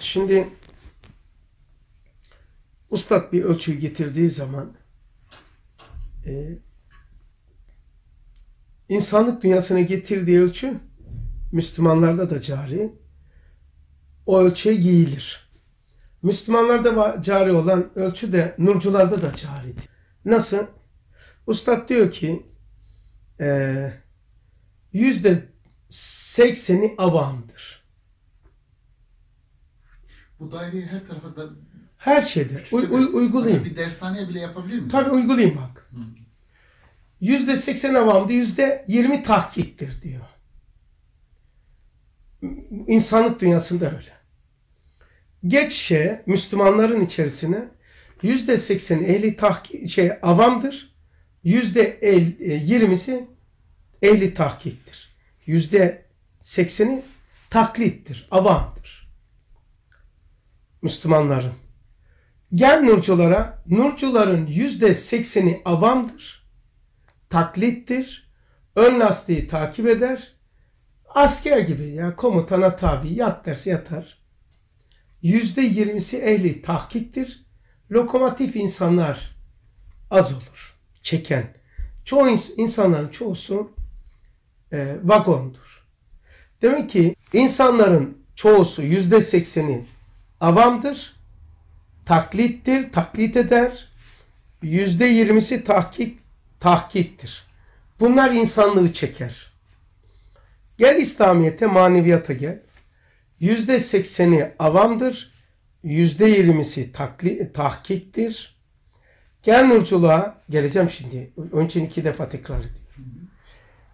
Şimdi ustad bir ölçüyü getirdiği zaman e, insanlık dünyasına getirdiği ölçü Müslümanlarda da cari o ölçüye giyilir. Müslümanlarda cari olan ölçü de nurcularda da caridir. Nasıl? Ustad diyor ki e, yüzde sekseni avamdır. Bu daireyi her tarafa da her şeyde u, u, uygulayayım. Mesela bir dershaneye bile yapabilir miyim? Tabii uygulayayım bak. Yüzde seksen avamdı, yüzde yirmi tahkiktir diyor. İnsanlık dünyasında öyle. Geçşe Müslümanların içerisine yüzde seksen ehli tahkik, şey, avamdır. Yüzde e, yirmisi ehli tahkiktir. Yüzde sekseni taklittir, avamdır. Müslümanların. Gel nurculara, nurcuların yüzde sekseni avamdır, taklittir, ön lastiği takip eder, asker gibi ya komutana tabi yat derse yatar. Yüzde yirmisi ehli tahkiktir, lokomotif insanlar az olur, çeken. Çoğu insanların çoğusu e, vagondur. Demek ki insanların çoğusu yüzde seksenin avamdır. Taklittir, taklit eder. Yüzde yirmisi tahkik, tahkiktir. Bunlar insanlığı çeker. Gel İslamiyet'e, maneviyata gel. Yüzde sekseni avamdır. Yüzde yirmisi takli, tahkiktir. Gel Nurculuğa, geleceğim şimdi. Onun için iki defa tekrar edeyim.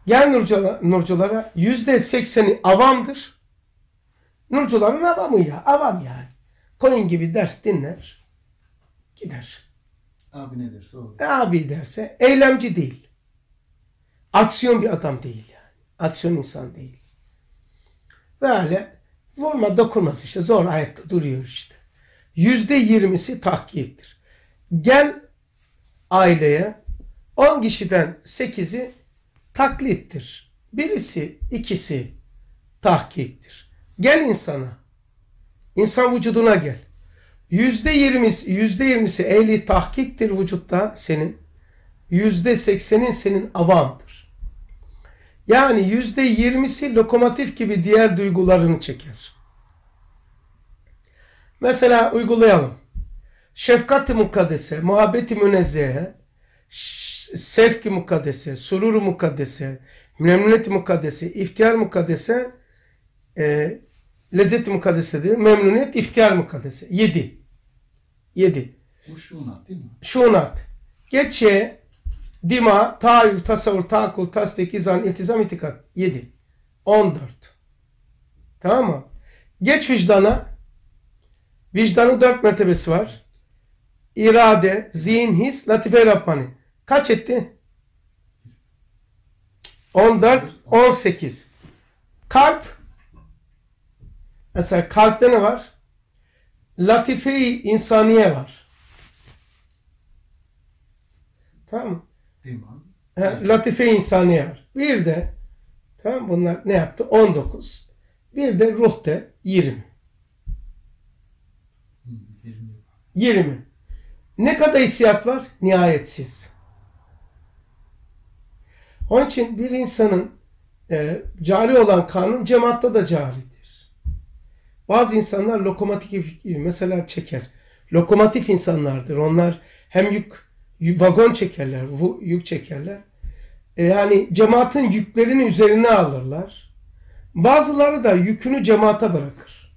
Gel Nurculara, Nurculara yüzde sekseni avamdır. Nurcuların avamı ya, avam yani koyun gibi ders dinler. Gider. Abi ne derse o. E, abi derse eylemci değil. Aksiyon bir adam değil yani. Aksiyon insan değil. Böyle vurma dokunmaz işte zor ayakta duruyor işte. Yüzde yirmisi tahkiktir. Gel aileye on kişiden sekizi taklittir. Birisi, ikisi tahkiktir. Gel insana İnsan vücuduna gel. Yüzde yirmisi, yüzde yirmisi ehli tahkiktir vücutta senin. Yüzde seksenin senin avamdır. Yani yüzde yirmisi lokomotif gibi diğer duygularını çeker. Mesela uygulayalım. Şefkat-i mukaddese, muhabbet-i münezzeh'e, sevk mukaddese, surur-u mukaddese, memnuniyet-i mukaddese, iftihar mukaddese, e, lezzet diyor, Memnuniyet iftihar mukaddesi. Yedi. Yedi. Bu şunat değil mi? Şunat. Geçe, dima, tahayyül, tasavvur, taakul, tasdik, izan, iltizam, itikat. Yedi. On dört. Tamam mı? Geç vicdana. Vicdanın dört mertebesi var. İrade, zihin, his, latife, rabbani. Kaç etti? On dört, on sekiz. Kalp Mesela kalpte ne var? Latife-i insaniye var. Tamam mı? İman. Latife-i insaniye var. Bir de tamam bunlar ne yaptı? 19. Bir de ruhte de 20. 20. 20. Ne kadar hissiyat var? Nihayetsiz. Onun için bir insanın e, cari olan kanun cemaatta da caridir. Bazı insanlar lokomotif mesela çeker. Lokomotif insanlardır. Onlar hem yük, vagon çekerler, yük çekerler. E, yani cemaatin yüklerini üzerine alırlar. Bazıları da yükünü cemaate bırakır.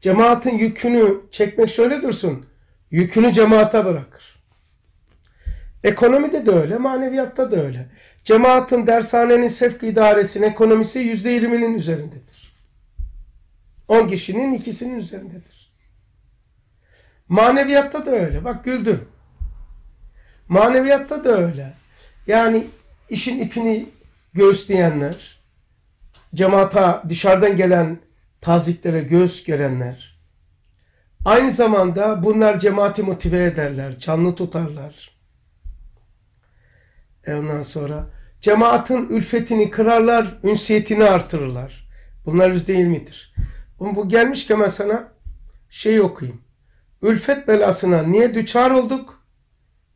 Cemaatin yükünü çekmek şöyle dursun. Yükünü cemaate bırakır. Ekonomide de öyle, maneviyatta da öyle. Cemaatin, dershanenin, sevk idaresinin ekonomisi yüzde %20'nin üzerindedir. 10 kişinin ikisinin üzerindedir. Maneviyatta da öyle. Bak güldüm. Maneviyatta da öyle. Yani işin ipini göğüsleyenler, cemaata dışarıdan gelen taziklere göğüs görenler, aynı zamanda bunlar cemaati motive ederler, canlı tutarlar. E ondan sonra cemaatin ülfetini kırarlar, ünsiyetini artırırlar. Bunlar yüz değil midir? Ama bu gelmiş ben sana şey okuyayım. Ülfet belasına niye düçar olduk?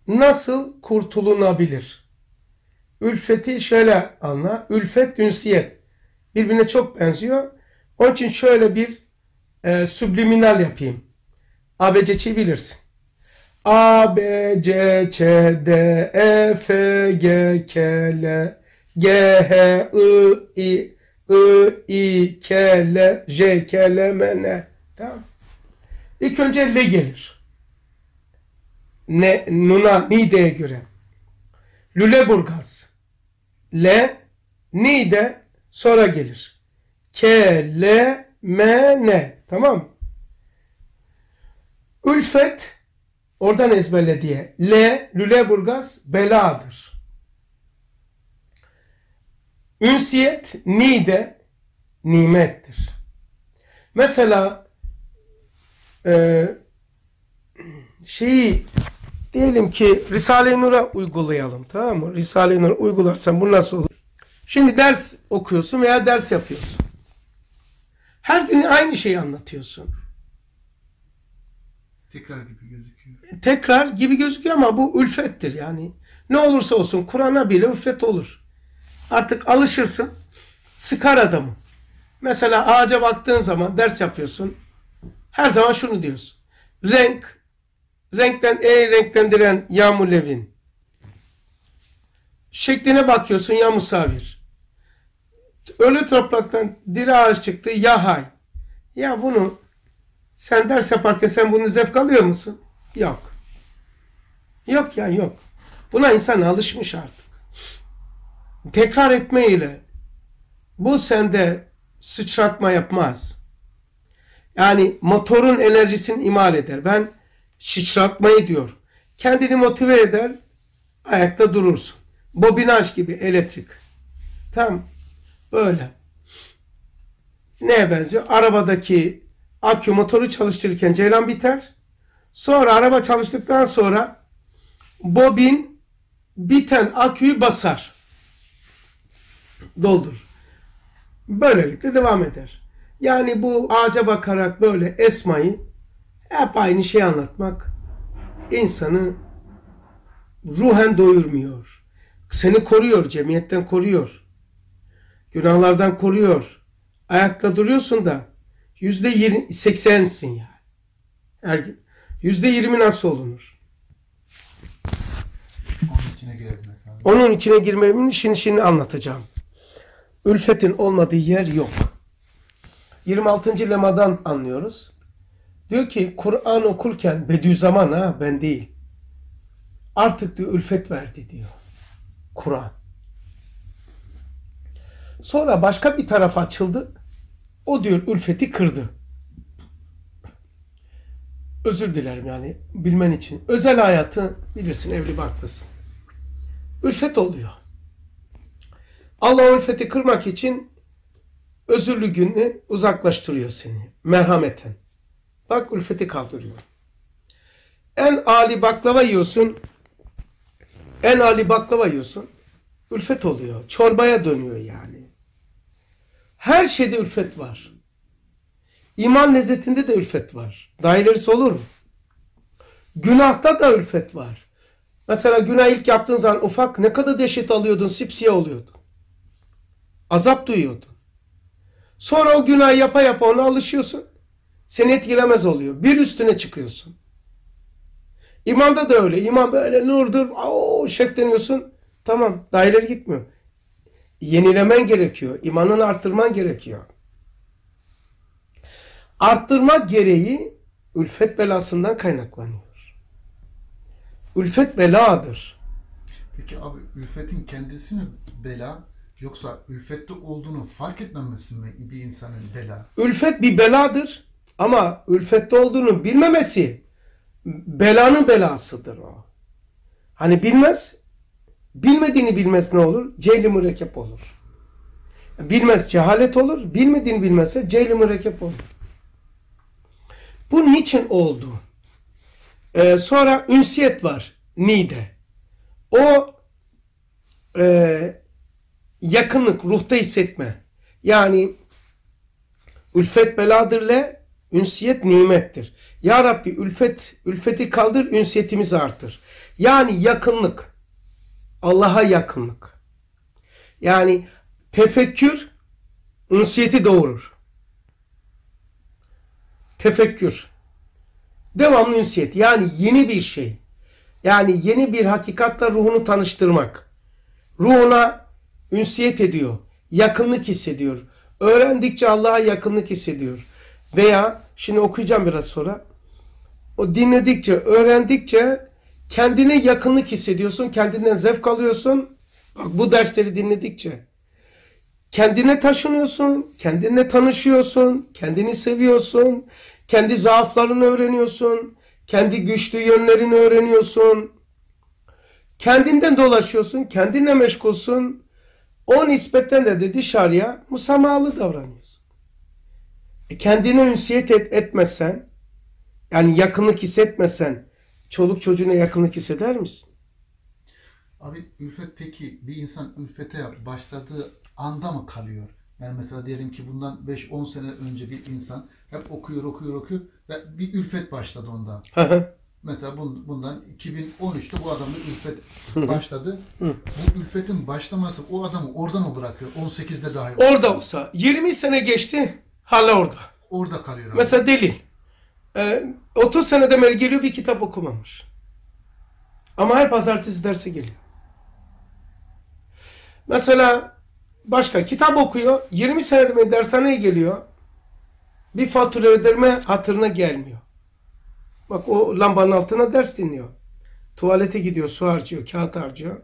Nasıl kurtulunabilir? Ülfeti şöyle anla. Ülfet ünsiyet. Birbirine çok benziyor. Onun için şöyle bir e, subliminal yapayım. ABC'yi bilirsin. A, B, C, Ç, D, E, F, G, K, L, G, H, I, I, I, I, K, L, J, K, L, M, N. Tamam. İlk önce L gelir. Ne, Nuna, Nide'ye göre. Lüleburgaz. L, Nide sonra gelir. K, L, M, N. Tamam Ülfet oradan ezberle diye. L, Lüleburgaz beladır. Ünsiyet nide nimettir. Mesela e, şeyi diyelim ki Risale-i Nur'a uygulayalım tamam mı? Risale-i Nur uygularsan bu nasıl olur? Şimdi ders okuyorsun veya ders yapıyorsun. Her gün aynı şeyi anlatıyorsun. Tekrar gibi gözüküyor. Tekrar gibi gözüküyor ama bu ülfettir yani. Ne olursa olsun Kur'an'a bile ülfet olur. Artık alışırsın. Sıkar adamı. Mesela ağaca baktığın zaman ders yapıyorsun. Her zaman şunu diyorsun. Renk, renkten en renklendiren ya mulevin. Şekline bakıyorsun ya musavir. Ölü topraktan diri ağaç çıktı ya hay. Ya bunu sen ders yaparken sen bunu zevk alıyor musun? Yok. Yok ya yok. Buna insan alışmış artık tekrar etme ile bu sende sıçratma yapmaz. Yani motorun enerjisini imal eder. Ben sıçratmayı diyor. Kendini motive eder, ayakta durursun. Bobinaj gibi elektrik. Tam böyle. Neye benziyor? Arabadaki akü motoru çalıştırırken ceylan biter. Sonra araba çalıştıktan sonra bobin biten aküyü basar doldur. Böylelikle devam eder. Yani bu ağaca bakarak böyle esmayı hep aynı şey anlatmak insanı ruhen doyurmuyor. Seni koruyor, cemiyetten koruyor. Günahlardan koruyor. Ayakta duruyorsun da yüzde seksensin yani. Ergin. Yüzde yirmi nasıl olunur? Onun içine, girmemin işin işini anlatacağım. Ülfetin olmadığı yer yok. 26. lemadan anlıyoruz. Diyor ki Kur'an okurken Bediüzzaman ha ben değil. Artık diyor ülfet verdi diyor. Kur'an. Sonra başka bir tarafa açıldı. O diyor ülfeti kırdı. Özür dilerim yani bilmen için. Özel hayatı bilirsin evli barklısın. Ülfet oluyor. Allah fethi kırmak için özürlü günü uzaklaştırıyor seni merhameten. Bak ülfeti kaldırıyor. En ali baklava yiyorsun. En ali baklava yiyorsun. Ülfet oluyor. Çorbaya dönüyor yani. Her şeyde ülfet var. İman lezzetinde de ülfet var. Daha ilerisi olur mu? Günahta da ülfet var. Mesela günah ilk yaptığın zaman ufak ne kadar dehşet alıyordun, sipsiye oluyordun. Azap duyuyordun. Sonra o günah yapa yapa ona alışıyorsun. Seni etkilemez oluyor. Bir üstüne çıkıyorsun. İmanda da öyle. İman böyle nurdur. Oo, şefleniyorsun. Tamam. Daireler gitmiyor. Yenilemen gerekiyor. İmanını arttırman gerekiyor. Arttırmak gereği ülfet belasından kaynaklanıyor. Ülfet beladır. Peki abi ülfetin kendisi mi bela? Yoksa ülfette olduğunu fark etmemesi mi bir insanın bela? Ülfet bir beladır ama ülfette olduğunu bilmemesi belanın belasıdır o. Hani bilmez, bilmediğini bilmez ne olur? Cehli mürekkep olur. Bilmez cehalet olur, bilmediğini bilmezse cehli mürekkep olur. Bu niçin oldu? Ee, sonra ünsiyet var, nide. O e, yakınlık, ruhta hissetme. Yani ülfet beladırle ünsiyet nimettir. Ya Rabbi ülfet, ülfeti kaldır, ünsiyetimiz artır. Yani yakınlık, Allah'a yakınlık. Yani tefekkür ünsiyeti doğurur. Tefekkür. Devamlı ünsiyet. Yani yeni bir şey. Yani yeni bir hakikatla ruhunu tanıştırmak. Ruhuna ünsiyet ediyor. Yakınlık hissediyor. Öğrendikçe Allah'a yakınlık hissediyor. Veya şimdi okuyacağım biraz sonra. O dinledikçe, öğrendikçe kendine yakınlık hissediyorsun. Kendinden zevk alıyorsun. Bak bu dersleri dinledikçe kendine taşınıyorsun, kendinle tanışıyorsun, kendini seviyorsun, kendi zaaflarını öğreniyorsun, kendi güçlü yönlerini öğreniyorsun. Kendinden dolaşıyorsun, kendinle meşgulsun. O nispetten de dedi dışarıya musamahalı davranıyorsun. E kendine ünsiyet et, etmesen, yani yakınlık hissetmesen, çoluk çocuğuna yakınlık hisseder misin? Abi ülfet peki bir insan ülfete başladığı anda mı kalıyor? Yani mesela diyelim ki bundan 5-10 sene önce bir insan hep okuyor okuyor okuyor ve bir ülfet başladı onda. Mesela bundan 2013'te bu adamla ülfet başladı. bu ülfetin başlaması o adamı orada mı bırakıyor? 18'de dahi. Orada olsa 20 sene geçti hala orada. Orada kalıyor. Mesela delil. Ee, 30 senede beri geliyor bir kitap okumamış. Ama her pazartesi dersi geliyor. Mesela başka kitap okuyor. 20 senede dershaneye geliyor. Bir fatura ödeme hatırına gelmiyor. Bak o lambanın altına ders dinliyor. Tuvalete gidiyor, su harcıyor, kağıt harcıyor.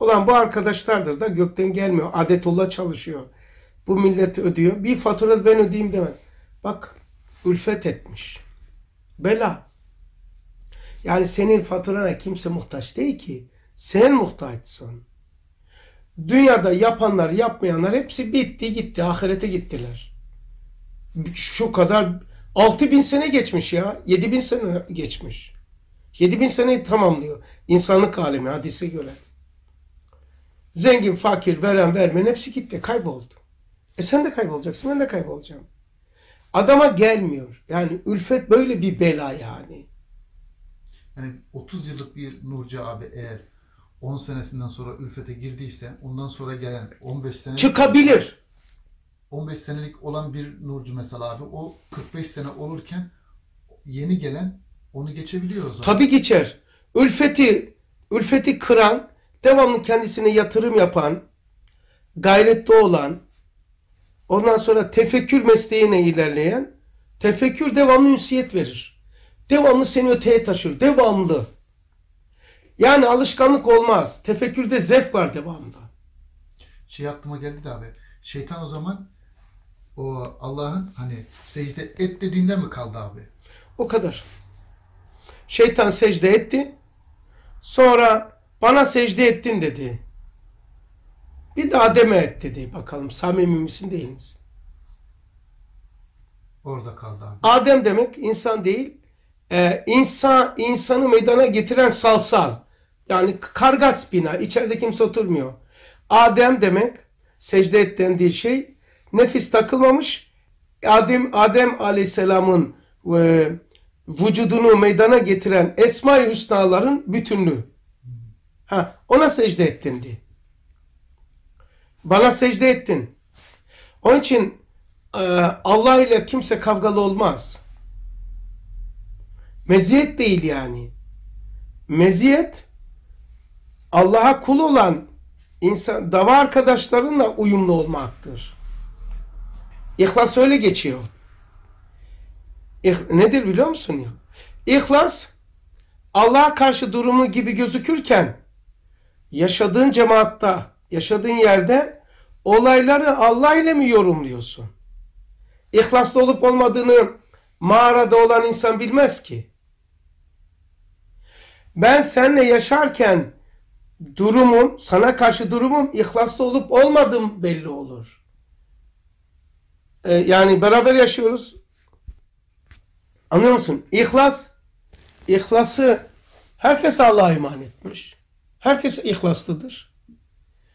Ulan bu arkadaşlardır da gökten gelmiyor. Adetullah çalışıyor. Bu millet ödüyor. Bir fatura ben ödeyeyim demez. Bak ülfet etmiş. Bela. Yani senin faturana kimse muhtaç değil ki. Sen muhtaçsın. Dünyada yapanlar yapmayanlar hepsi bitti gitti. Ahirete gittiler. Şu kadar 6 bin sene geçmiş ya. 7 bin sene geçmiş. 7 bin seneyi tamamlıyor. insanlık alemi hadise göre. Zengin, fakir, veren, vermeyen hepsi gitti. Kayboldu. E sen de kaybolacaksın, ben de kaybolacağım. Adama gelmiyor. Yani ülfet böyle bir bela yani. Yani 30 yıllık bir Nurcu abi eğer 10 senesinden sonra ülfete girdiyse ondan sonra gelen 15 sene... Çıkabilir. 15 senelik olan bir nurcu mesela abi o 45 sene olurken yeni gelen onu geçebiliyor o zaman. Tabii geçer. Ülfeti ülfeti kıran, devamlı kendisine yatırım yapan, gayretli olan, ondan sonra tefekkür mesleğine ilerleyen, tefekkür devamlı ünsiyet verir. Devamlı seni öteye taşır. Devamlı. Yani alışkanlık olmaz. Tefekkürde zevk var devamlı. Şey aklıma geldi de abi. Şeytan o zaman o Allah'ın hani secde et dediğinde mi kaldı abi? O kadar. Şeytan secde etti. Sonra bana secde ettin dedi. Bir daha deme et dedi. Bakalım samimi misin değil misin? Orada kaldı abi. Adem demek insan değil. Ee, insan, insanı meydana getiren salsal. Yani kargas bina. İçeride kimse oturmuyor. Adem demek secde ettiğin dendiği şey nefis takılmamış. Adem Adem Aleyhisselam'ın e, vücudunu meydana getiren Esma-i Hüsnaların bütünlüğü. Ha, ona secde ettin diye. Bana secde ettin. Onun için e, Allah ile kimse kavgalı olmaz. Meziyet değil yani. Meziyet Allah'a kul olan insan dava arkadaşlarınla uyumlu olmaktır. İhlas öyle geçiyor. İh, nedir biliyor musun? ya? İhlas Allah'a karşı durumu gibi gözükürken yaşadığın cemaatta, yaşadığın yerde olayları Allah ile mi yorumluyorsun? İhlaslı olup olmadığını mağarada olan insan bilmez ki. Ben seninle yaşarken durumum, sana karşı durumum ihlaslı olup olmadığım belli olur. E, yani beraber yaşıyoruz. Anlıyor musun? İhlas, ihlası herkes Allah'a iman etmiş. Herkes ihlaslıdır.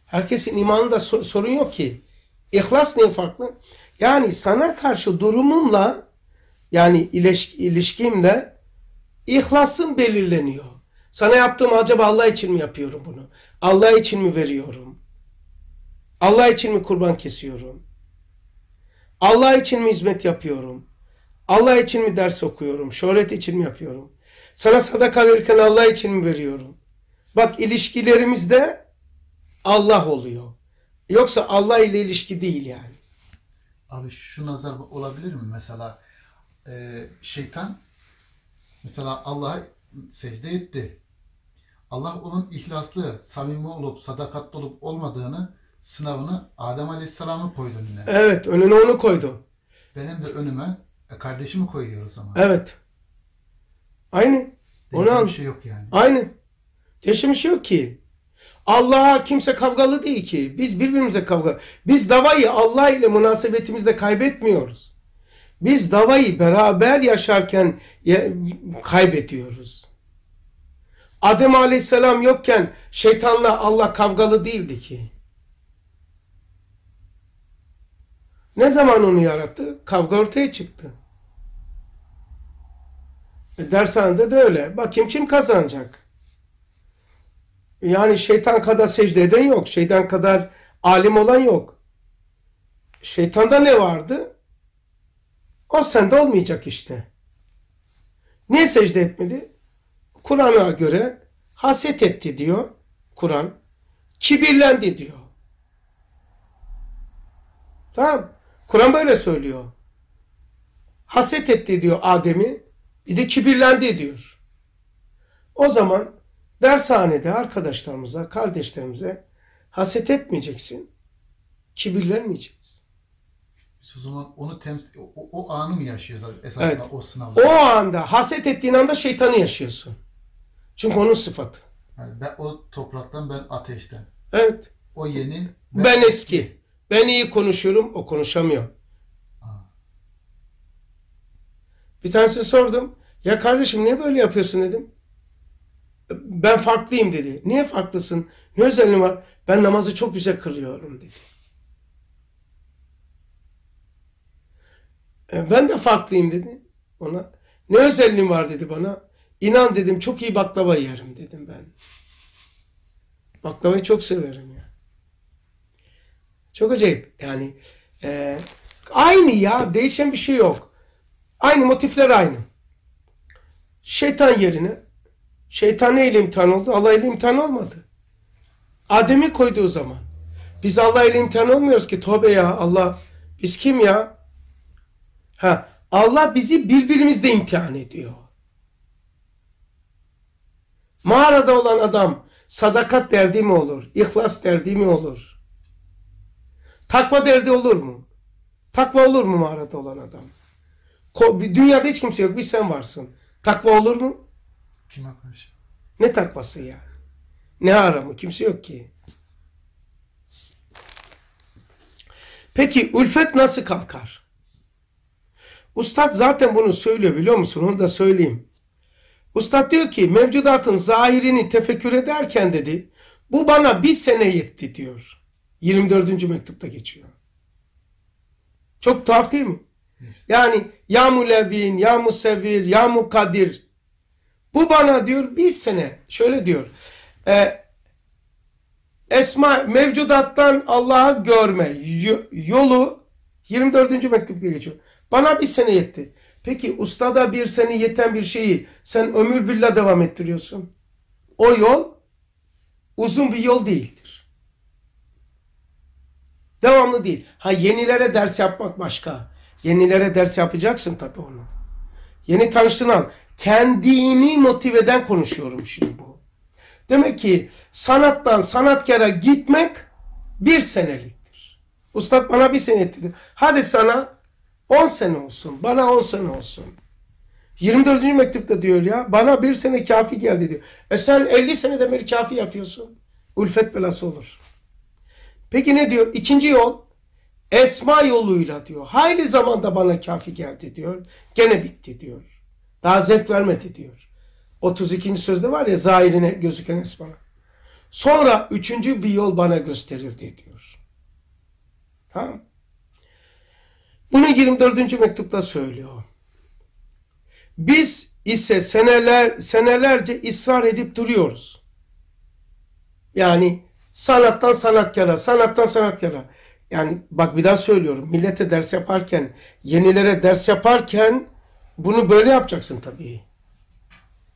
Herkesin imanında so sorun yok ki. İhlas neyin farklı? Yani sana karşı durumumla yani ilişk ilişkimle ihlasım belirleniyor. Sana yaptığım acaba Allah için mi yapıyorum bunu? Allah için mi veriyorum? Allah için mi kurban kesiyorum? Allah için mi hizmet yapıyorum? Allah için mi ders okuyorum? Şöhret için mi yapıyorum? Sana sadaka verirken Allah için mi veriyorum? Bak ilişkilerimizde Allah oluyor. Yoksa Allah ile ilişki değil yani. Abi şu nazar olabilir mi? Mesela e, şeytan mesela Allah'a secde etti. Allah onun ihlaslı, samimi olup, sadakatli olup olmadığını sınavını Adem Aleyhisselam'ı koydu önüne. Evet önüne onu koydu. Benim de önüme e, kardeşimi koyuyor o zaman. Evet. Aynı. Değişen bir şey yok yani. Aynı. Değişen bir şey yok ki. Allah'a kimse kavgalı değil ki. Biz birbirimize kavga. Biz davayı Allah ile münasebetimizde kaybetmiyoruz. Biz davayı beraber yaşarken kaybediyoruz. Adem Aleyhisselam yokken şeytanla Allah kavgalı değildi ki. Ne zaman onu yarattı? Kavga ortaya çıktı. E dershanede de öyle. Bakayım kim kazanacak? Yani şeytan kadar secde eden yok. Şeytan kadar alim olan yok. Şeytanda ne vardı? O sende olmayacak işte. Niye secde etmedi? Kur'an'a göre haset etti diyor Kur'an. Kibirlendi diyor. Tamam Kur'an böyle söylüyor. Haset etti diyor Adem'i. Bir de kibirlendi diyor. O zaman dershanede arkadaşlarımıza, kardeşlerimize haset etmeyeceksin. Kibirlenmeyeceksin. Biz o zaman onu temsil, o, o anı mı yaşıyoruz esasında evet. o sınavda? O anda, haset ettiğin anda şeytanı yaşıyorsun. Çünkü onun sıfatı. Yani ben o topraktan, ben ateşten. Evet. O yeni, ben, ben eski. eski. Ben iyi konuşuyorum, o konuşamıyor. Bir tanesi sordum. Ya kardeşim niye böyle yapıyorsun dedim. Ben farklıyım dedi. Niye farklısın? Ne özelliğin var? Ben namazı çok güzel kırıyorum dedi. E, ben de farklıyım dedi ona. Ne özelliğin var dedi bana. İnan dedim çok iyi baklava yerim dedim ben. Baklavayı çok severim ya. Çok acayip. Yani e, aynı ya. Değişen bir şey yok. Aynı motifler aynı. Şeytan yerine şeytan neyle imtihan oldu? Allah ile imtihan olmadı. Adem'i koydu o zaman. Biz Allah ile imtihan olmuyoruz ki. Tövbe ya Allah. Biz kim ya? Ha, Allah bizi birbirimizle imtihan ediyor. Mağarada olan adam sadakat derdi mi olur? İhlas derdi mi olur? Takva derdi olur mu? Takva olur mu mağarada olan adam? dünyada hiç kimse yok. Bir sen varsın. Takva olur mu? Kim akmış? Şey? Ne takvası ya? Ne aramı? Kimse yok ki. Peki ülfet nasıl kalkar? Ustad zaten bunu söylüyor biliyor musun? Onu da söyleyeyim. Ustad diyor ki mevcudatın zahirini tefekkür ederken dedi bu bana bir sene yetti diyor. 24. mektupta geçiyor. Çok tuhaf değil mi? Yani ya mulevin, ya musevir, ya mukadir. Bu bana diyor bir sene şöyle diyor. E, esma mevcudattan Allah'ı görme yolu 24. mektupta geçiyor. Bana bir sene yetti. Peki ustada bir sene yeten bir şeyi sen ömür billah devam ettiriyorsun. O yol uzun bir yol değildir. Devamlı değil. Ha yenilere ders yapmak başka. Yenilere ders yapacaksın tabii onu. Yeni tanıştığın an kendini motive eden konuşuyorum şimdi bu. Demek ki sanattan sanatkara gitmek bir seneliktir. Ustak bana bir sene dedi. Hadi sana 10 sene olsun. Bana 10 sene olsun. 24. mektupta diyor ya bana bir sene kafi geldi diyor. E sen 50 seneden beri kafi yapıyorsun. Ülfet belası olur. Peki ne diyor? İkinci yol esma yoluyla diyor. Hayli zamanda bana kafi geldi diyor. Gene bitti diyor. Daha zevk vermedi diyor. 32. sözde var ya zahirine gözüken esma. Sonra üçüncü bir yol bana gösterildi diyor. Tamam. Bunu 24. mektupta söylüyor. Biz ise seneler senelerce ısrar edip duruyoruz. Yani Sanattan sanatkara, sanattan sanatkara. Yani bak bir daha söylüyorum. Millete ders yaparken, yenilere ders yaparken bunu böyle yapacaksın tabii.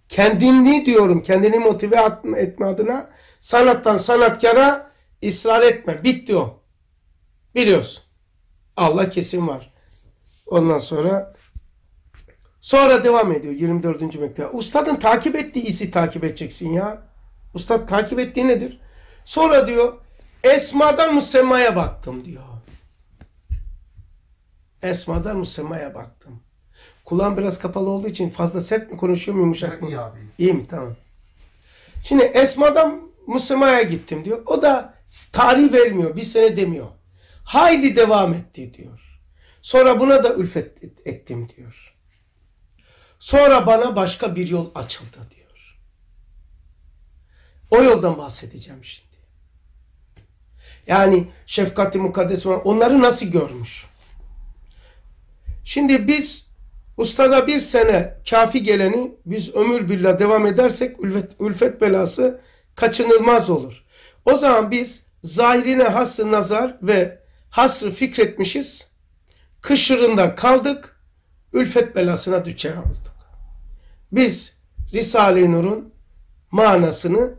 Kendini diyorum, kendini motive etme adına sanattan sanatkara ısrar etme. Bitti o. Biliyorsun. Allah kesin var. Ondan sonra sonra devam ediyor 24. mektup. Ustadın takip ettiği izi takip edeceksin ya. Ustad takip ettiği nedir? Sonra diyor Esma'dan Musemma'ya baktım diyor. Esma'dan Musemma'ya baktım. Kulağım biraz kapalı olduğu için fazla sert mi konuşuyorum yumuşak mı? İyi abi. İyi mi? Tamam. Şimdi Esma'dan Musemma'ya gittim diyor. O da tarih vermiyor. Bir sene demiyor. Hayli devam etti diyor. Sonra buna da ülfet ettim diyor. Sonra bana başka bir yol açıldı diyor. O yoldan bahsedeceğim şimdi. Yani şefkati mukaddes onları nasıl görmüş? Şimdi biz ustada bir sene kafi geleni biz ömür billah devam edersek ülfet, ülfet belası kaçınılmaz olur. O zaman biz zahirine hasrı nazar ve hasrı fikretmişiz. Kışırında kaldık. Ülfet belasına düşer olduk. Biz Risale-i Nur'un manasını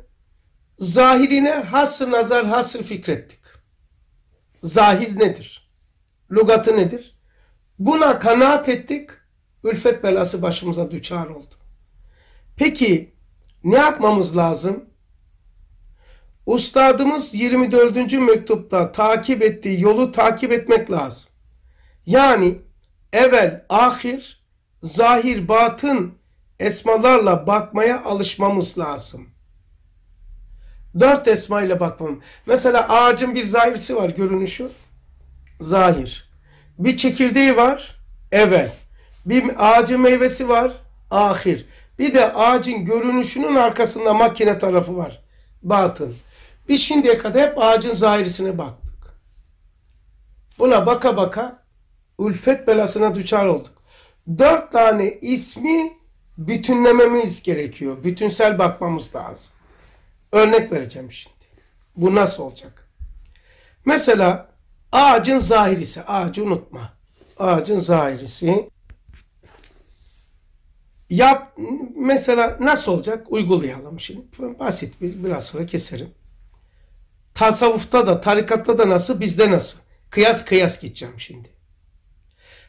zahirine hasr nazar hasr fikrettik. Zahir nedir? Lugatı nedir? Buna kanaat ettik. Ülfet belası başımıza düçar oldu. Peki ne yapmamız lazım? Ustadımız 24. mektupta takip ettiği yolu takip etmek lazım. Yani evvel, ahir, zahir, batın esmalarla bakmaya alışmamız lazım. Dört esma ile bakmam. Mesela ağacın bir zahirsi var görünüşü. Zahir. Bir çekirdeği var. Evvel. Bir ağacın meyvesi var. Ahir. Bir de ağacın görünüşünün arkasında makine tarafı var. Batın. Biz şimdiye kadar hep ağacın zahirisine baktık. Buna baka baka ülfet belasına düçar olduk. Dört tane ismi bütünlememiz gerekiyor. Bütünsel bakmamız lazım. Örnek vereceğim şimdi. Bu nasıl olacak? Mesela ağacın zahirisi, ağacı unutma. Ağacın zahirisi. Yap, mesela nasıl olacak? Uygulayalım şimdi. Basit bir, biraz sonra keserim. Tasavvufta da, tarikatta da nasıl, bizde nasıl? Kıyas kıyas gideceğim şimdi.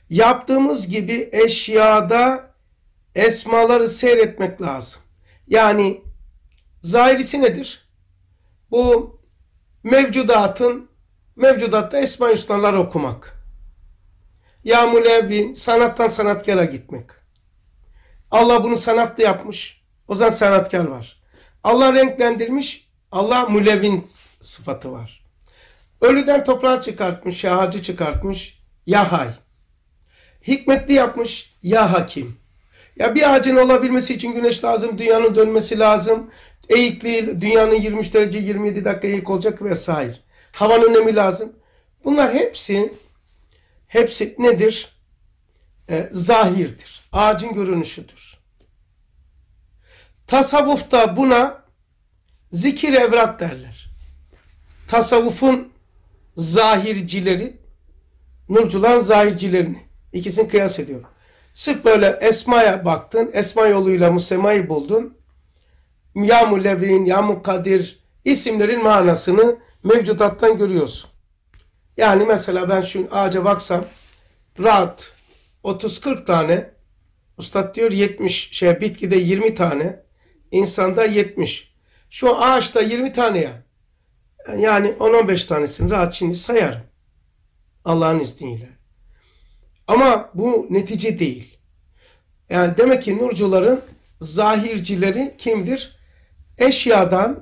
Yaptığımız gibi eşyada esmaları seyretmek lazım. Yani zahirisi nedir? Bu mevcudatın, mevcudatta Esma-i Hüsnalar okumak. Ya mülevvin, sanattan sanatkara gitmek. Allah bunu sanatla yapmış. O zaman sanatkar var. Allah renklendirmiş. Allah mülevin sıfatı var. Ölüden toprağı çıkartmış, ya çıkartmış. Ya hay. Hikmetli yapmış. Ya hakim. Ya bir ağacın olabilmesi için güneş lazım, dünyanın dönmesi lazım eğikliği dünyanın 23 derece 27 dakika eğik olacak vesaire. Havan önemi lazım. Bunlar hepsi hepsi nedir? E, zahirdir. Ağacın görünüşüdür. Tasavvufta buna zikir evrat derler. Tasavvufun zahircileri, nurculan zahircilerini ikisini kıyas ediyor. Sık böyle esmaya baktın, esma yoluyla musemayı buldun ya mulevin, ya mukaddir isimlerin manasını mevcudattan görüyorsun. Yani mesela ben şu ağaca baksam rahat 30-40 tane ustad diyor 70 şey bitkide 20 tane insanda 70. Şu ağaçta 20 tane ya. Yani 10-15 tanesini rahat şimdi sayarım. Allah'ın izniyle. Ama bu netice değil. Yani demek ki nurcuların zahircileri kimdir? eşyadan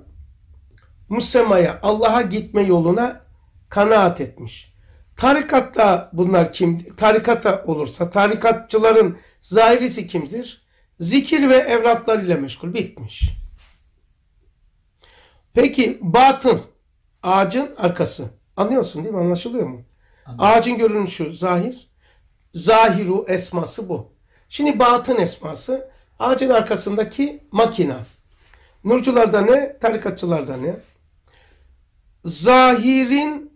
Musema'ya, Allah'a gitme yoluna kanaat etmiş. Tarikatta bunlar kimdir? Tarikata olursa, tarikatçıların zahirisi kimdir? Zikir ve evlatlar ile meşgul. Bitmiş. Peki batın, ağacın arkası. Anlıyorsun değil mi? Anlaşılıyor mu? Anladım. Ağacın görünüşü zahir. Zahiru esması bu. Şimdi batın esması ağacın arkasındaki makina. Nurcularda ne? Tarikatçılarda ne? Zahirin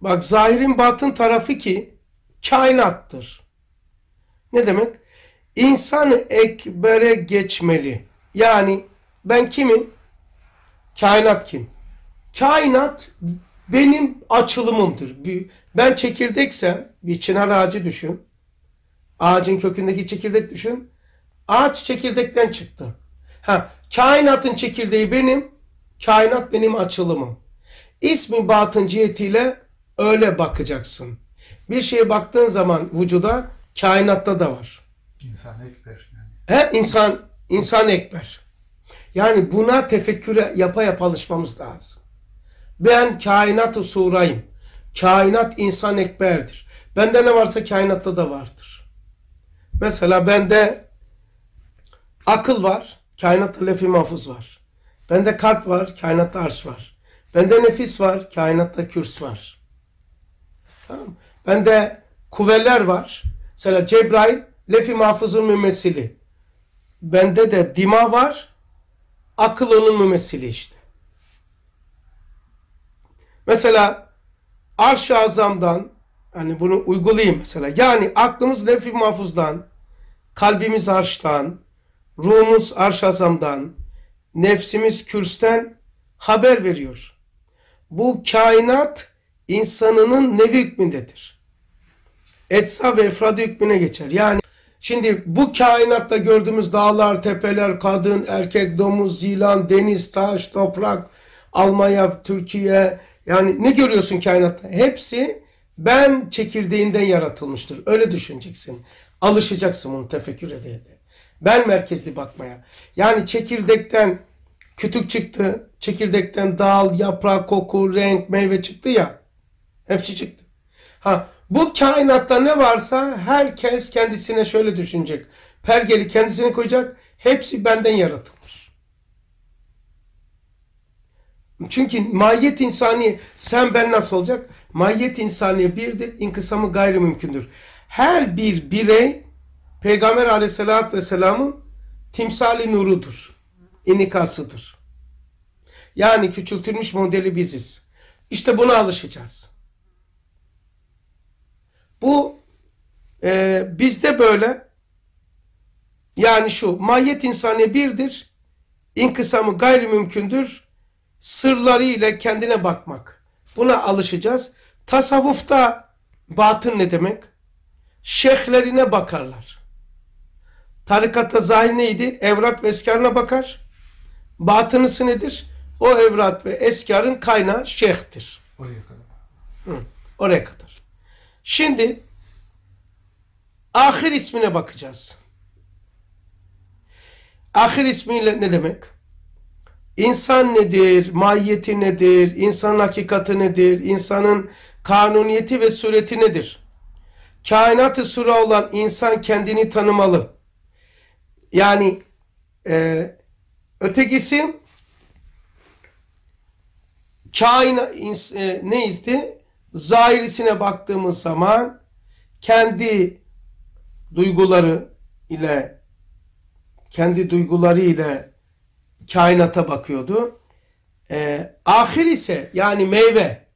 bak zahirin batın tarafı ki kainattır. Ne demek? İnsanı ekbere geçmeli. Yani ben kimim? Kainat kim? Kainat benim açılımımdır. Ben çekirdeksem bir çınar ağacı düşün. Ağacın kökündeki çekirdek düşün. Ağaç çekirdekten çıktı. Ha, Kainatın çekirdeği benim, kainat benim açılımım. İsmi batın cihetiyle öyle bakacaksın. Bir şeye baktığın zaman vücuda kainatta da var. İnsan ekber. Yani. He insan, insan ekber. Yani buna tefekküre yapa yapa alışmamız lazım. Ben kainat-ı surayım. Kainat insan ekberdir. Bende ne varsa kainatta da vardır. Mesela bende akıl var kainatta lef-i mahfuz var. Bende kalp var, kainatta arş var. Bende nefis var, kainatta kürs var. Tamam Bende kuvveler var. Mesela Cebrail, lef-i mahfuzun mümessili. Bende de dima var, akıl onun mümessili işte. Mesela arş-ı azamdan, yani bunu uygulayayım mesela. Yani aklımız lef-i mahfuzdan, kalbimiz arştan, ruhumuz arşazamdan, nefsimiz kürsten haber veriyor. Bu kainat insanının nevi hükmündedir. Etsa ve efradı hükmüne geçer. Yani şimdi bu kainatta gördüğümüz dağlar, tepeler, kadın, erkek, domuz, zilan, deniz, taş, toprak, Almanya, Türkiye yani ne görüyorsun kainatta? Hepsi ben çekirdeğinden yaratılmıştır. Öyle düşüneceksin. Alışacaksın bunu tefekkür ede ben merkezli bakmaya. Yani çekirdekten kütük çıktı. Çekirdekten dal, yaprak, koku, renk, meyve çıktı ya. Hepsi çıktı. Ha bu kainatta ne varsa herkes kendisine şöyle düşünecek. Pergeli kendisini koyacak. Hepsi benden yaratılmış. Çünkü mahiyet insani sen ben nasıl olacak? Mahiyet insani birdir. İnkısamı gayri mümkündür. Her bir birey Peygamber aleyhissalatü vesselamın timsali nurudur. İnikasıdır. Yani küçültülmüş modeli biziz. İşte buna alışacağız. Bu e, bizde böyle yani şu mahiyet insani birdir. İnkısamı gayri mümkündür. Sırları ile kendine bakmak. Buna alışacağız. Tasavvufta batın ne demek? Şeyhlerine bakarlar. Tarikatta zahir neydi? Evrat ve eskarına bakar. Batınısı nedir? O evrat ve eskarın kaynağı şeyhtir. Oraya kadar. Hı, oraya kadar. Şimdi ahir ismine bakacağız. Ahir ismiyle ne demek? İnsan nedir? Mahiyeti nedir? İnsan hakikati nedir? İnsanın kanuniyeti ve sureti nedir? Kainat-ı sura olan insan kendini tanımalı. Yani e, ötekisi kain e, neydi? Zahirisine baktığımız zaman kendi duyguları ile kendi duyguları ile kainata bakıyordu. E, ahir ise yani meyve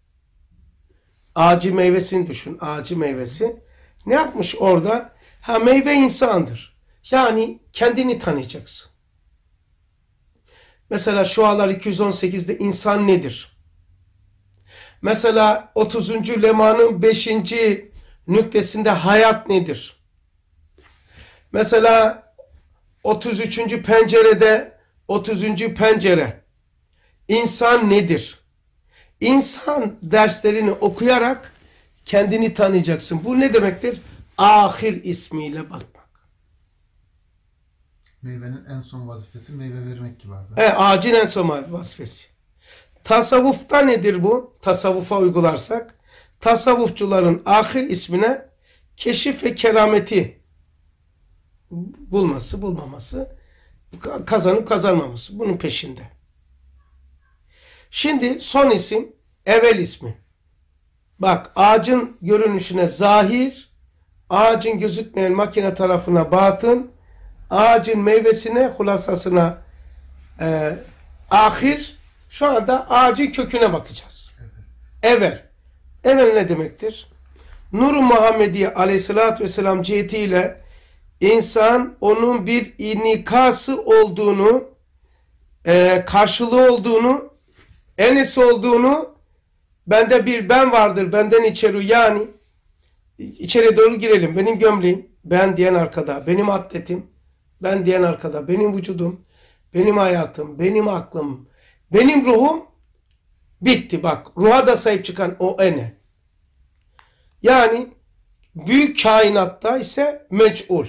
ağacı meyvesini düşün ağacı meyvesi ne yapmış orada? Ha meyve insandır. Yani kendini tanıyacaksın. Mesela şu Şualar 218'de insan nedir? Mesela 30. Lema'nın 5. nüktesinde hayat nedir? Mesela 33. pencerede 30. pencere insan nedir? İnsan derslerini okuyarak kendini tanıyacaksın. Bu ne demektir? Ahir ismiyle bak. Meyvenin en son vazifesi meyve vermek gibi abi. He, ağacın en son vazifesi. Tasavvufta nedir bu? Tasavvufa uygularsak. Tasavvufçuların ahir ismine keşif ve kerameti bulması, bulmaması, kazanıp kazanmaması. Bunun peşinde. Şimdi son isim, evvel ismi. Bak ağacın görünüşüne zahir, ağacın gözükmeyen makine tarafına batın, ağacın meyvesine, hulasasına e, ahir şu anda ağacın köküne bakacağız. Evvel. Evvel ne demektir? Nur-u Muhammediye aleyhissalatü vesselam cihetiyle insan onun bir inikası olduğunu, e, karşılığı olduğunu, enes olduğunu, bende bir ben vardır, benden içeri yani içeri doğru girelim, benim gömleğim, ben diyen arkada, benim atletim, ben diyen arkada benim vücudum, benim hayatım, benim aklım, benim ruhum bitti bak. Ruha da sahip çıkan o ene. Yani büyük kainatta ise meçul,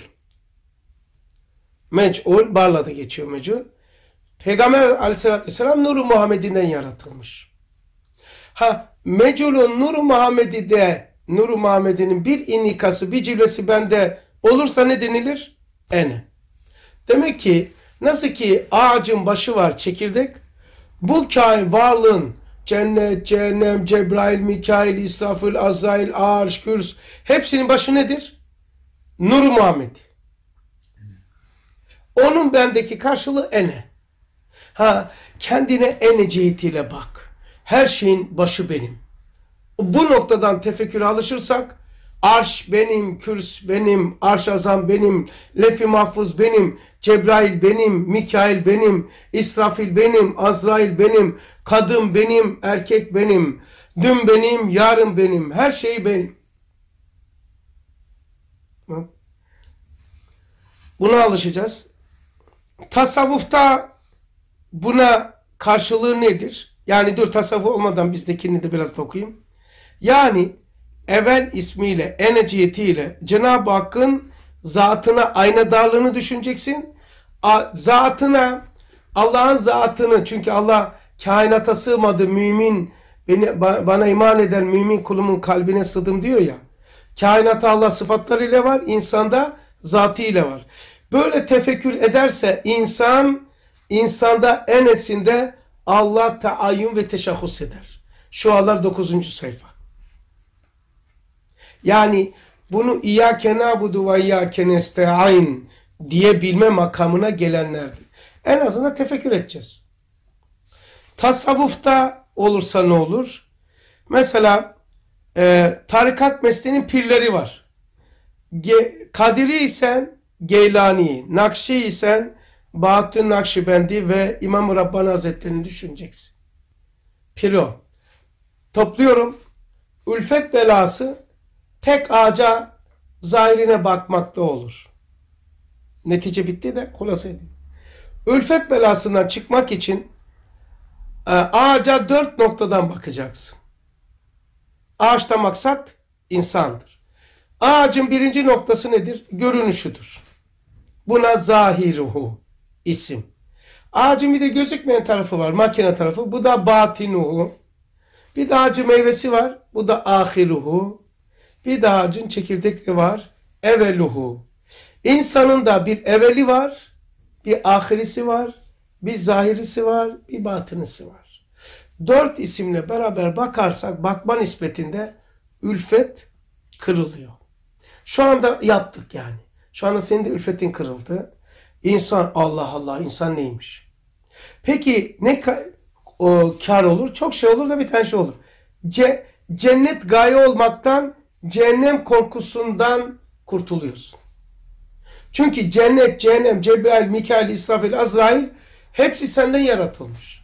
meçul barla da geçiyor meçul. Peygamber aleyhissalatü vesselam nuru Muhammed'inden yaratılmış. Ha mec'ulun nuru Muhammed'i de nuru Muhammed'in bir inikası, bir cilvesi bende olursa ne denilir? Ene. Demek ki nasıl ki ağacın başı var çekirdek. Bu kain varlığın cennet, cehennem, Cebrail, Mikail, İsrafil, Azrail, Arş, Kürs hepsinin başı nedir? Nur Muhammed. Onun bendeki karşılığı ene. Ha kendine ene cihetiyle bak. Her şeyin başı benim. Bu noktadan tefekküre alışırsak Arş benim, kürs benim, arş azam benim, lefi mahfuz benim, Cebrail benim, Mikail benim, İsrafil benim, Azrail benim, kadın benim, erkek benim, dün benim, yarın benim, her şey benim. Buna alışacağız. Tasavvufta buna karşılığı nedir? Yani dur tasavvuf olmadan bizdekini de biraz da okuyayım. Yani evvel ismiyle, eneciyetiyle Cenab-ı Hakk'ın zatına darlığını düşüneceksin. A, zatına, Allah'ın zatını çünkü Allah kainata sığmadı mümin, beni, bana iman eden mümin kulumun kalbine sığdım diyor ya. Kainata Allah sıfatlarıyla var, insanda zatıyla var. Böyle tefekkür ederse insan, insanda enesinde Allah taayyun ve teşahhus eder. Şualar 9. sayfa. Yani bunu İyyâke nâbudu ve İyyâke nesta'in diyebilme makamına gelenlerdi. En azından tefekkür edeceğiz. Tasavvufta olursa ne olur? Mesela e, tarikat mesleğinin pirleri var. Ge, Kadiri isen Geylani, Nakşi isen Bahattin Nakşibendi ve İmam-ı Rabbani Hazretleri'ni düşüneceksin. Piro. Topluyorum. Ülfet belası tek ağaca zahirine bakmakta olur. Netice bitti de hulasa edeyim. Ülfet belasından çıkmak için e, ağaca dört noktadan bakacaksın. Ağaçta maksat insandır. Ağacın birinci noktası nedir? Görünüşüdür. Buna zahiruhu isim. Ağacın bir de gözükmeyen tarafı var. Makine tarafı. Bu da batinuhu. Bir de ağacı meyvesi var. Bu da ahiruhu. Bir de ağacın çekirdekli var. Eveluhu. İnsanın da bir eveli var, bir ahirisi var, bir zahirisi var, bir batınısı var. Dört isimle beraber bakarsak bakma nispetinde ülfet kırılıyor. Şu anda yaptık yani. Şu anda senin de ülfetin kırıldı. İnsan Allah Allah insan neymiş? Peki ne o, kar olur? Çok şey olur da bir tane şey olur. Ce cennet gaye olmaktan cehennem korkusundan kurtuluyorsun. Çünkü cennet, cehennem, Cebrail, Mikail, İsrafil, Azrail hepsi senden yaratılmış.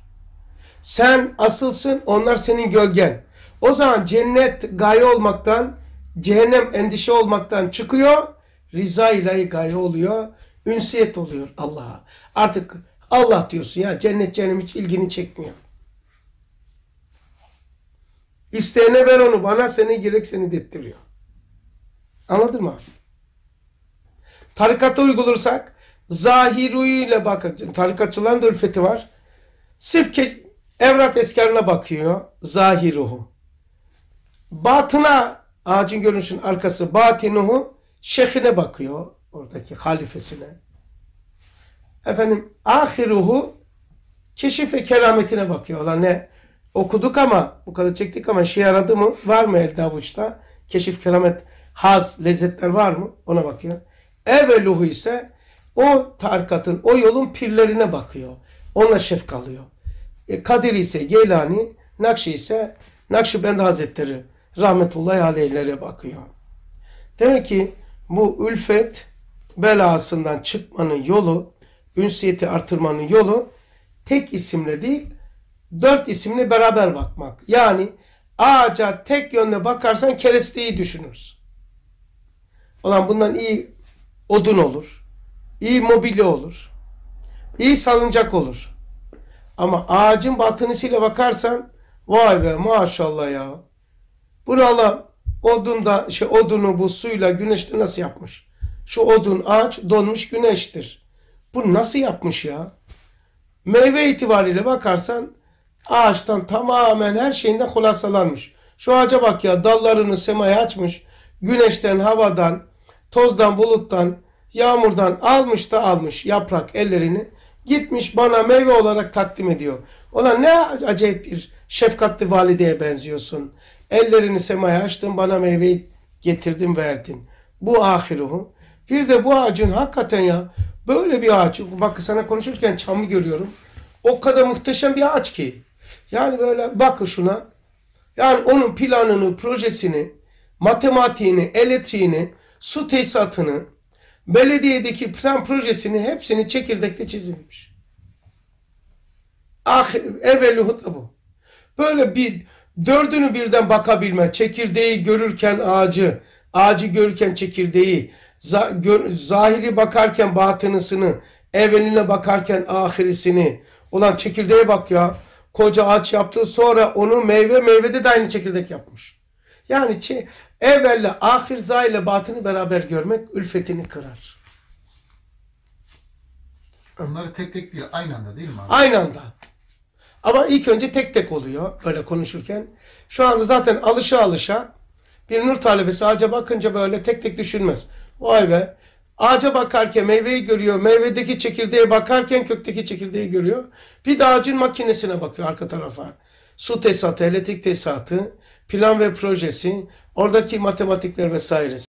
Sen asılsın, onlar senin gölgen. O zaman cennet gaye olmaktan, cehennem endişe olmaktan çıkıyor. Rıza ilahi gaye oluyor. Ünsiyet oluyor Allah'a. Artık Allah diyorsun ya cennet cehennem hiç ilgini çekmiyor. İsteyene ver onu. Bana seni gerek seni dettiriyor. Anladın mı? Tarikata uygulursak zahiruyla bakın. Tarikatçıların da ülfeti var. Sırf evrat eskerine bakıyor. Zahiruhu. Batına ağacın görünüşün arkası batinuhu şeyhine bakıyor. Oradaki halifesine. Efendim ahiruhu keşif ve kerametine bakıyor. Olan ne? okuduk ama bu kadar çektik ama şey aradı mı? Var mı elde avuçta? Keşif, keramet, haz, lezzetler var mı? Ona bakıyor. Evveluhu ise o tarikatın, o yolun pirlerine bakıyor. Ona şef kalıyor. E, Kadir ise Geylani, Nakşi ise Nakşibend Hazretleri rahmetullahi aleyhlere bakıyor. Demek ki bu ülfet belasından çıkmanın yolu, ünsiyeti artırmanın yolu tek isimle değil, dört isimli beraber bakmak. Yani ağaca tek yönde bakarsan keresteyi düşünürsün. Olan bundan iyi odun olur. iyi mobilya olur. iyi salıncak olur. Ama ağacın batınısıyla bakarsan vay be maşallah ya. Bunu Allah odunda şey odunu bu suyla güneşte nasıl yapmış? Şu odun ağaç donmuş güneştir. Bu nasıl yapmış ya? Meyve itibariyle bakarsan Ağaçtan tamamen her şeyinden hulasalanmış. Şu ağaca bak ya dallarını semaya açmış. Güneşten, havadan, tozdan, buluttan, yağmurdan almış da almış yaprak ellerini. Gitmiş bana meyve olarak takdim ediyor. Ona ne acayip bir şefkatli valideye benziyorsun. Ellerini semaya açtın bana meyveyi getirdin verdin. Bu ahiruhu. Bir de bu ağacın hakikaten ya böyle bir ağaç. Bak sana konuşurken çamı görüyorum. O kadar muhteşem bir ağaç ki. Yani böyle bakın şuna. Yani onun planını, projesini, matematiğini, elektriğini, su tesisatını, belediyedeki plan projesini hepsini çekirdekte çizilmiş. Ah, evveli da bu. Böyle bir dördünü birden bakabilme, çekirdeği görürken ağacı, ağacı görürken çekirdeği, zahiri bakarken batınısını, evveline bakarken ahirisini. Ulan çekirdeğe bak ya koca ağaç yaptı. Sonra onu meyve meyvede de aynı çekirdek yapmış. Yani çi, evvelle ahir zahirle batını beraber görmek ülfetini kırar. Onları tek tek değil aynı anda değil mi abi? Aynı anda. Ama ilk önce tek tek oluyor böyle konuşurken. Şu anda zaten alışa alışa bir nur talebesi ağaca bakınca böyle tek tek düşünmez. Vay be Ağaca bakarken meyveyi görüyor. Meyvedeki çekirdeğe bakarken kökteki çekirdeği görüyor. Bir de ağacın makinesine bakıyor arka tarafa. Su tesisatı, elektrik tesisatı, plan ve projesi, oradaki matematikler vesairesi.